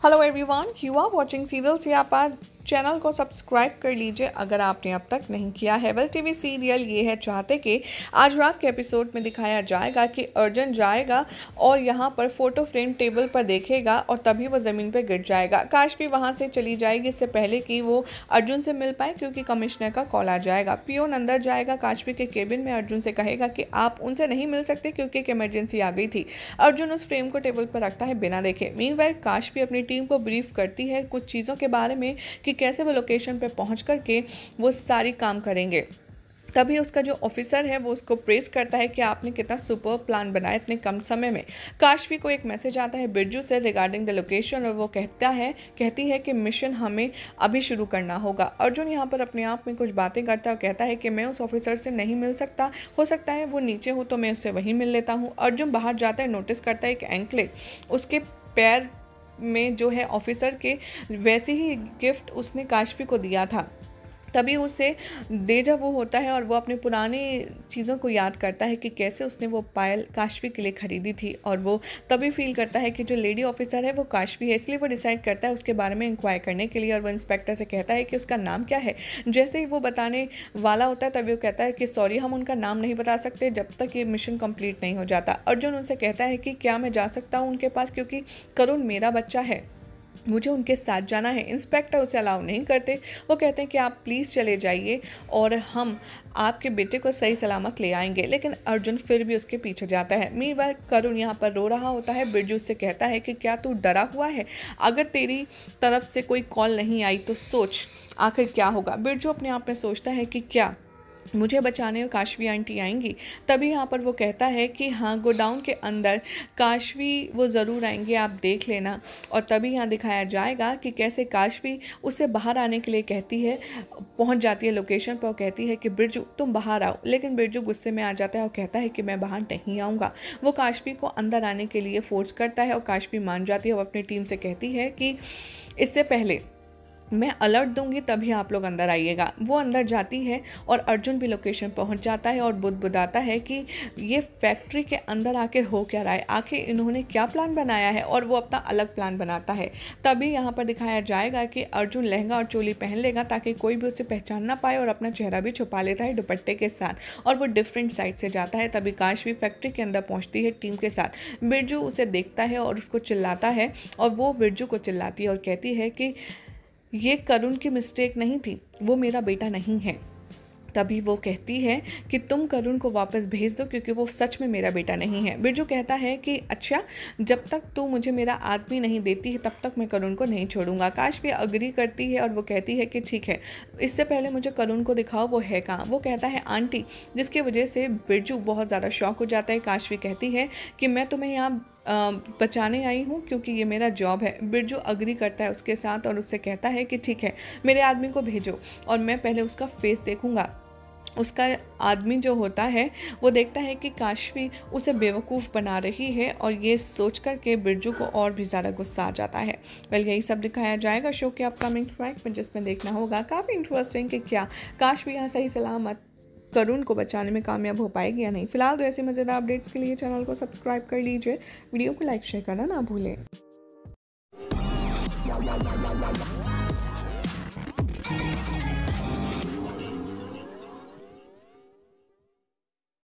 Hello everyone, you are watching Serial Siapa channel को subscribe कर लीजिए अगर आपने अब तक नहीं किया वेल टीवी सीरियल ये है चाहते कि आज रात के एपिसोड में दिखाया जाएगा कि अर्जन जाएगा और यहाँ पर फोटो फ्रेम टेबल पर देखेगा और तभी वो ज़मीन पर गिर जाएगा काश भी वहाँ से चली जाएगी इससे पहले कि वो अर्जुन से मिल पाए क्योंकि कमिश्नर का कॉल आ जाएगा पियोन अंदर जाएगा काशवी के केबिन में अर्जुन से कहेगा कि आप उनसे नहीं मिल सकते क्योंकि एक इमरजेंसी आ गई थी अर्जुन उस फ्रेम को टेबल पर रखता है बिना देखे मीन काशवी अपनी टीम को ब्रीफ करती है कुछ चीज़ों के बारे में कि कि कैसे वो लोकेशन पे पहुंच करके वो सारी काम करेंगे तभी उसका जो ऑफिसर है वो उसको प्रेस करता है कि आपने कितना सुपर प्लान बनाया इतने कम समय में काशवी को एक मैसेज आता है बिरजू से रिगार्डिंग द लोकेशन और वो कहता है कहती है कि मिशन हमें अभी शुरू करना होगा अर्जुन यहाँ पर अपने आप में कुछ बातें करता है और कहता है कि मैं उस ऑफिसर से नहीं मिल सकता हो सकता है वो नीचे हो तो मैं उससे वहीं मिल लेता हूँ अर्जुन बाहर जाता है नोटिस करता है एक एंकलेट उसके पैर में जो है ऑफिसर के वैसे ही गिफ्ट उसने काशफी को दिया था तभी उसे देजा वो होता है और वो अपने पुराने चीज़ों को याद करता है कि कैसे उसने वो पायल काशवी के लिए ख़रीदी थी और वो तभी फील करता है कि जो लेडी ऑफिसर है वो काशवी है इसलिए वो डिसाइड करता है उसके बारे में इंक्वायर करने के लिए और वो इंस्पेक्टर से कहता है कि उसका नाम क्या है जैसे ही वो बताने वाला होता है तभी वो कहता है कि सॉरी हम उनका नाम नहीं बता सकते जब तक ये मिशन कम्प्लीट नहीं हो जाता अर्जुन उनसे कहता है कि क्या मैं जा सकता हूँ उनके पास क्योंकि करुण मेरा बच्चा है मुझे उनके साथ जाना है इंस्पेक्टर उसे अलाउ नहीं करते वो कहते हैं कि आप प्लीज़ चले जाइए और हम आपके बेटे को सही सलामत ले आएंगे लेकिन अर्जुन फिर भी उसके पीछे जाता है मी बार करुण यहाँ पर रो रहा होता है बिरजू उससे कहता है कि क्या तू डरा हुआ है अगर तेरी तरफ से कोई कॉल नहीं आई तो सोच आखिर क्या होगा बिरजू अपने आप में सोचता है कि क्या मुझे बचाने काशवी आंटी आएंगी तभी यहाँ पर वो कहता है कि हाँ गोडाउन के अंदर काशवी वो ज़रूर आएंगे आप देख लेना और तभी यहाँ दिखाया जाएगा कि कैसे काशवी उससे बाहर आने के लिए कहती है पहुँच जाती है लोकेशन पर और कहती है कि बिरजू तुम बाहर आओ लेकिन बिरजू गुस्से में आ जाता है और कहता है कि मैं बाहर नहीं आऊँगा वो काशवी को अंदर आने के लिए फ़ोर्स करता है और काशवी मान जाती है और अपनी टीम से कहती है कि इससे पहले मैं अलर्ट दूंगी तभी आप लोग अंदर आइएगा वो अंदर जाती है और अर्जुन भी लोकेशन पहुंच जाता है और बुद्ध बुदाता है कि ये फैक्ट्री के अंदर आकर हो क्या रहा है आखिर इन्होंने क्या प्लान बनाया है और वो अपना अलग प्लान बनाता है तभी यहाँ पर दिखाया जाएगा कि अर्जुन लहंगा और चोली पहन लेगा ताकि कोई भी उसे पहचान ना पाए और अपना चेहरा भी छुपा लेता है दुपट्टे के साथ और वो डिफरेंट साइड से जाता है तभी काश भी फैक्ट्री के अंदर पहुँचती है टीम के साथ बिरजू उसे देखता है और उसको चिल्लाता है और वो बिरजू को चिल्लाती है और कहती है कि ये करुण की मिस्टेक नहीं थी वो मेरा बेटा नहीं है तभी वो कहती है कि तुम करुण को वापस भेज दो क्योंकि वो सच में मेरा बेटा नहीं है बिरजू कहता है कि अच्छा जब तक तू मुझे मेरा आदमी नहीं देती है तब तक मैं करुण को नहीं छोड़ूंगा आकाश भी अग्री करती है और वो कहती है कि ठीक है इससे पहले मुझे करुण को दिखाओ वो है कहाँ वो कहता है आंटी जिसकी वजह से बिरजू बहुत ज़्यादा शौक हो जाता है काशवी कहती है कि मैं तुम्हें यहाँ बचाने आई हूँ क्योंकि ये मेरा जॉब है बिरजू अग्री करता है उसके साथ और उससे कहता है कि ठीक है मेरे आदमी को भेजो और मैं पहले उसका फेस देखूँगा उसका आदमी जो होता है वो देखता है कि काशवी उसे बेवकूफ़ बना रही है और ये सोच कर के बिरजू को और भी ज़्यादा गुस्सा आ जाता है वेल यही सब दिखाया जाएगा शो के अपकमिंग ट्रैक में जिसमें देखना होगा काफ़ी इंटरेस्टिंग कि क्या काशवी यहाँ सही सलामत करुण को बचाने में कामयाब हो पाएगी या नहीं फिलहाल तो ऐसे मज़ेदार अपडेट्स के लिए चैनल को सब्सक्राइब कर लीजिए वीडियो को लाइक शेयर करना ना भूलें